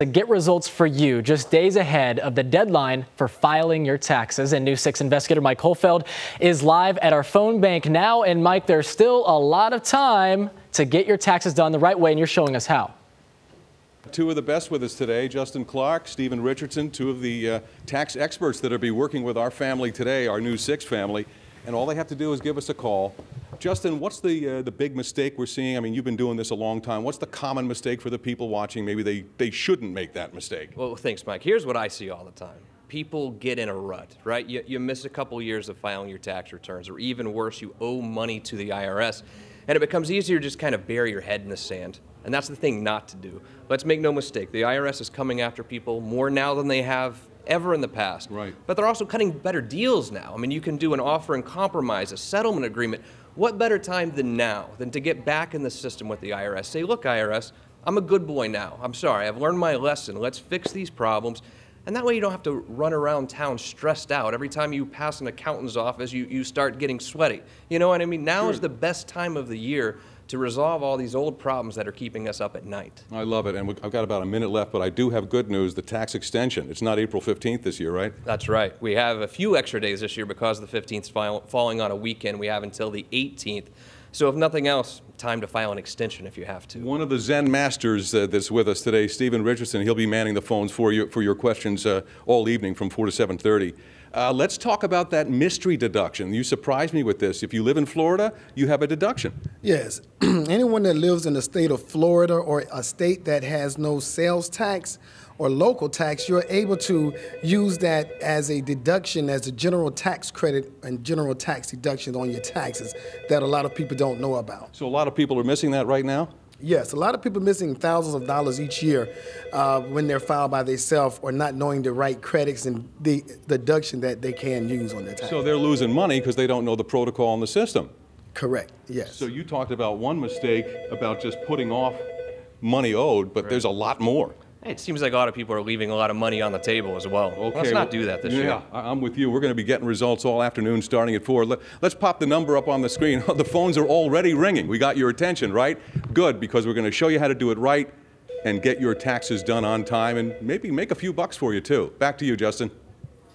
To get results for you just days ahead of the deadline for filing your taxes. And News 6 investigator Mike Holfeld is live at our phone bank now. And Mike, there's still a lot of time to get your taxes done the right way, and you're showing us how. Two of the best with us today, Justin Clark, Stephen Richardson, two of the uh, tax experts that will be working with our family today, our News 6 family. And all they have to do is give us a call, Justin, what's the, uh, the big mistake we're seeing? I mean, you've been doing this a long time. What's the common mistake for the people watching? Maybe they, they shouldn't make that mistake. Well, thanks, Mike. Here's what I see all the time. People get in a rut, right? You, you miss a couple years of filing your tax returns, or even worse, you owe money to the IRS, and it becomes easier to just kind of bury your head in the sand. And that's the thing not to do. Let's make no mistake, the IRS is coming after people more now than they have ever in the past. Right. But they're also cutting better deals now. I mean, you can do an offer and compromise, a settlement agreement what better time than now than to get back in the system with the IRS? Say, look, IRS, I'm a good boy now. I'm sorry, I've learned my lesson. Let's fix these problems. And that way you don't have to run around town stressed out. Every time you pass an accountant's office, you, you start getting sweaty. You know what I mean? Now sure. is the best time of the year to resolve all these old problems that are keeping us up at night. I love it. And we, I've got about a minute left, but I do have good news the tax extension. It's not April 15th this year, right? That's right. We have a few extra days this year because the 15th is falling on a weekend. We have until the 18th. So, if nothing else, time to file an extension if you have to. One of the Zen masters uh, that's with us today, Stephen Richardson, he'll be manning the phones for you for your questions uh, all evening from 4 to 7:30. Uh, let's talk about that mystery deduction. You surprised me with this. If you live in Florida, you have a deduction. Yes. Anyone that lives in the state of Florida or a state that has no sales tax or local tax, you're able to use that as a deduction, as a general tax credit and general tax deduction on your taxes that a lot of people don't know about. So a lot of people are missing that right now? Yes, a lot of people missing thousands of dollars each year uh, when they're filed by themselves or not knowing the right credits and the deduction that they can use on their tax. So they're losing money because they don't know the protocol in the system. Correct, yes. So you talked about one mistake about just putting off money owed, but right. there's a lot more. It seems like a lot of people are leaving a lot of money on the table as well. Okay, let's not do that this yeah, year. Yeah, I'm with you. We're going to be getting results all afternoon starting at 4. Let's pop the number up on the screen. the phones are already ringing. We got your attention, right? good because we're going to show you how to do it right and get your taxes done on time and maybe make a few bucks for you too. Back to you, Justin.